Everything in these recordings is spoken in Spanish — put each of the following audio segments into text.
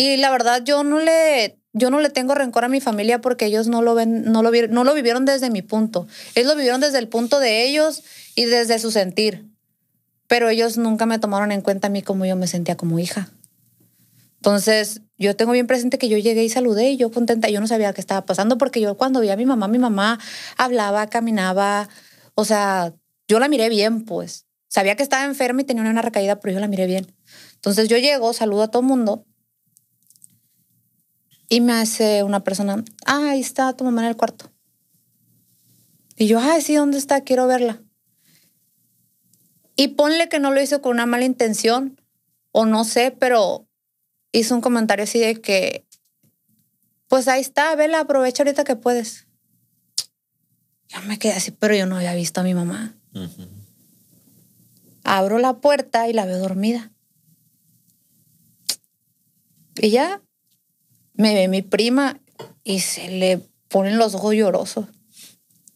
Y la verdad, yo no le, yo no le tengo rencor a mi familia porque ellos no lo ven, no lo, no lo vivieron desde mi punto. Ellos lo vivieron desde el punto de ellos y desde su sentir. Pero ellos nunca me tomaron en cuenta a mí como yo me sentía como hija. Entonces, yo tengo bien presente que yo llegué y saludé y yo contenta, yo no sabía qué estaba pasando porque yo cuando vi a mi mamá, mi mamá hablaba, caminaba, o sea, yo la miré bien, pues. Sabía que estaba enferma y tenía una recaída, pero yo la miré bien. Entonces yo llego, saludo a todo el mundo y me hace una persona, ah, ahí está tu mamá en el cuarto. Y yo, ah, sí, ¿dónde está? Quiero verla. Y ponle que no lo hizo con una mala intención, o no sé, pero hizo un comentario así de que, pues ahí está, vela, aprovecha ahorita que puedes. Yo me quedé así, pero yo no había visto a mi mamá. Abro la puerta y la veo dormida. Y ya me ve mi prima y se le ponen los ojos llorosos.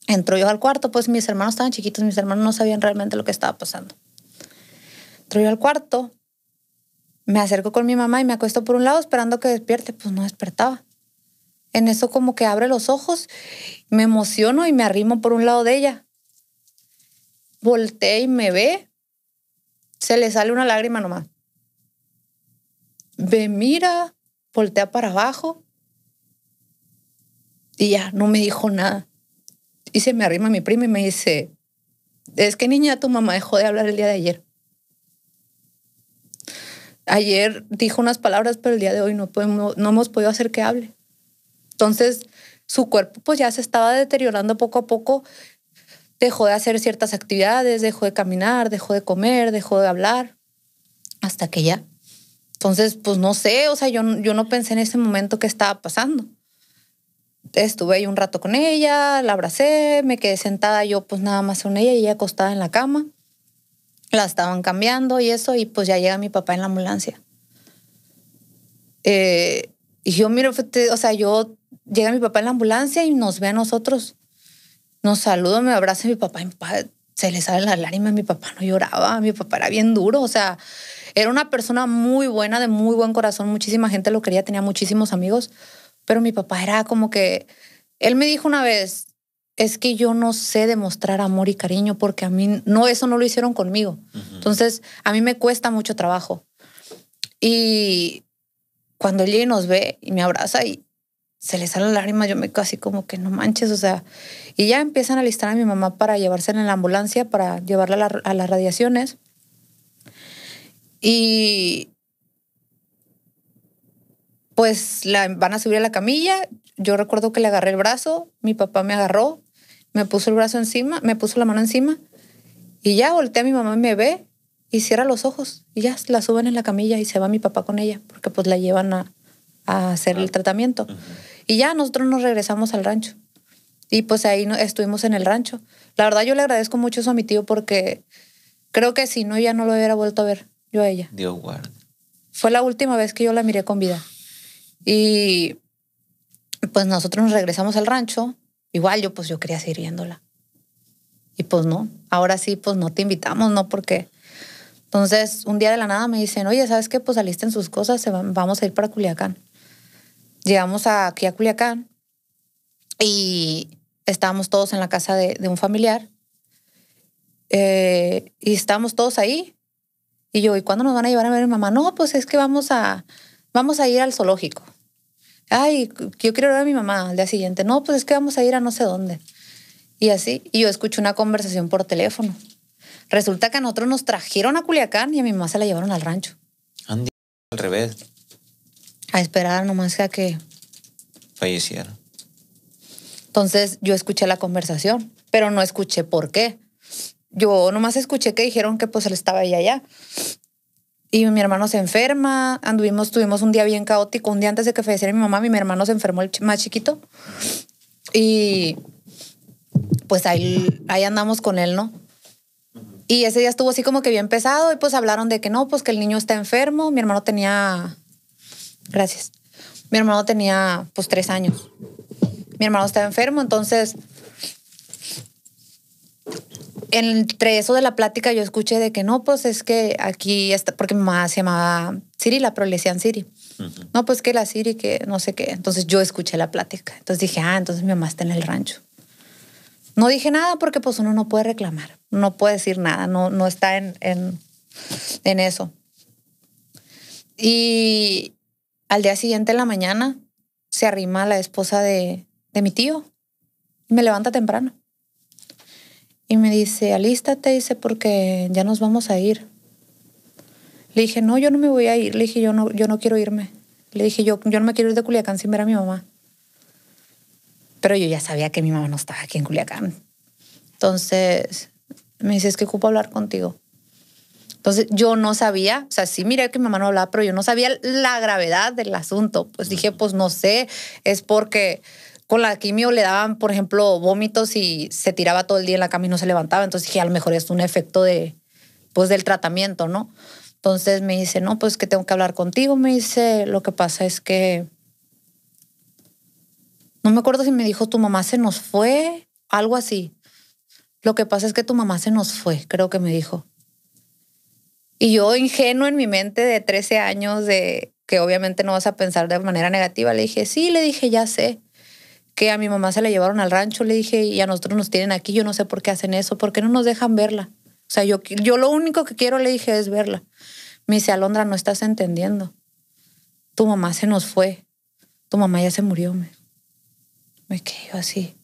Entro yo al cuarto, pues mis hermanos estaban chiquitos, mis hermanos no sabían realmente lo que estaba pasando. Entro yo al cuarto, me acerco con mi mamá y me acuesto por un lado esperando que despierte, pues no despertaba. En eso como que abre los ojos, me emociono y me arrimo por un lado de ella. Volté y me ve, se le sale una lágrima nomás. ve mira, voltea para abajo y ya no me dijo nada. Y se me arrima mi prima y me dice, es que niña, tu mamá dejó de hablar el día de ayer. Ayer dijo unas palabras, pero el día de hoy no, podemos, no hemos podido hacer que hable. Entonces, su cuerpo pues ya se estaba deteriorando poco a poco. Dejó de hacer ciertas actividades, dejó de caminar, dejó de comer, dejó de hablar, hasta que ya entonces, pues no sé, o sea, yo, yo no pensé en ese momento qué estaba pasando. Estuve ahí un rato con ella, la abracé, me quedé sentada yo pues nada más con ella y ella acostada en la cama. La estaban cambiando y eso, y pues ya llega mi papá en la ambulancia. Eh, y yo, miro, o sea, yo llega mi papá en la ambulancia y nos ve a nosotros. Nos saluda, me abraza mi papá, mi papá se le sale la lágrima, mi papá no lloraba, mi papá era bien duro, o sea, era una persona muy buena, de muy buen corazón, muchísima gente lo quería, tenía muchísimos amigos, pero mi papá era como que, él me dijo una vez, es que yo no sé demostrar amor y cariño porque a mí no, eso no lo hicieron conmigo. Entonces, a mí me cuesta mucho trabajo. Y cuando él nos ve y me abraza y se le salen lágrimas, yo me quedo así como que no manches, o sea, y ya empiezan a listar a mi mamá para llevársela en la ambulancia, para llevarla a las radiaciones. Y pues la van a subir a la camilla. Yo recuerdo que le agarré el brazo, mi papá me agarró, me puso el brazo encima, me puso la mano encima y ya volteé a mi mamá y me ve y cierra los ojos y ya la suben en la camilla y se va mi papá con ella porque pues la llevan a, hacer el tratamiento. Y ya nosotros nos regresamos al rancho. Y pues ahí estuvimos en el rancho. La verdad yo le agradezco mucho eso a mi tío porque creo que si no ya no lo hubiera vuelto a ver. Yo a ella. Dios guarde. Fue la última vez que yo la miré con vida. Y pues nosotros nos regresamos al rancho. Igual yo pues yo quería seguir viéndola. Y pues no, ahora sí pues no te invitamos, ¿no? Porque... Entonces un día de la nada me dicen, oye, ¿sabes qué? Pues alisten sus cosas, vamos a ir para Culiacán. Llegamos aquí a Culiacán y estábamos todos en la casa de, un familiar. Eh, y estábamos todos ahí y yo, ¿y cuándo nos van a llevar a ver a mi mamá? No, pues es que vamos a, vamos a ir al zoológico. Ay, yo quiero ver a mi mamá al día siguiente. No, pues es que vamos a ir a no sé dónde. Y así, y yo escucho una conversación por teléfono. Resulta que a nosotros nos trajeron a Culiacán y a mi mamá se la llevaron al rancho. Andy, al revés. A esperar nomás a que... falleciera Entonces yo escuché la conversación, pero no escuché por qué. Yo nomás escuché que dijeron que pues él estaba ahí, allá. Y mi hermano se enferma, anduvimos, tuvimos un día bien caótico, un día antes de que falleciera mi mamá, mi hermano se enfermó el más chiquito. Y pues ahí, ahí andamos con él, ¿no? Y ese día estuvo así como que bien pesado y pues hablaron de que no, pues que el niño está enfermo. Mi hermano tenía, gracias, mi hermano tenía pues tres años. Mi hermano está enfermo, entonces entre eso de la plática yo escuché de que no, pues es que aquí está, porque mi mamá se llamaba Siri, la pero Siri. No, pues que la Siri, que no sé qué. Entonces yo escuché la plática. Entonces dije, ah, entonces mi mamá está en el rancho. No dije nada porque pues uno no puede reclamar, no puede decir nada, no, no está en, en, eso. Y al día siguiente en la mañana se arrima la esposa de, de mi tío y me levanta temprano y me dice, alístate, dice, porque ya nos vamos a ir. Le dije, no, yo no me voy a ir. Le dije, yo no, yo no quiero irme. Le dije, yo, yo no me quiero ir de Culiacán sin ver a mi mamá. Pero yo ya sabía que mi mamá no estaba aquí en Culiacán. Entonces, me dice, es que ocupo hablar contigo. Entonces, yo no sabía, o sea, sí miré que mi mamá no hablaba, pero yo no sabía la gravedad del asunto. Pues dije, pues no sé, es porque con la quimio le daban, por ejemplo, vómitos y se tiraba todo el día en la cama y no se levantaba. Entonces dije, a lo mejor es un efecto de, pues, del tratamiento, ¿no? Entonces me dice, no, pues que tengo que hablar contigo. Me dice, lo que pasa es que no me acuerdo si me dijo tu mamá se nos fue, algo así. Lo que pasa es que tu mamá se nos fue, creo que me dijo. Y yo ingenuo en mi mente de 13 años, de que obviamente no vas a pensar de manera negativa, le dije, sí, le dije, ya sé que a mi mamá se la llevaron al rancho, le dije, y a nosotros nos tienen aquí, yo no sé por qué hacen eso, por qué no nos dejan verla. O sea, yo, yo lo único que quiero, le dije, es verla. Me dice, Alondra, no estás entendiendo. Tu mamá se nos fue. Tu mamá ya se murió. Me, me así.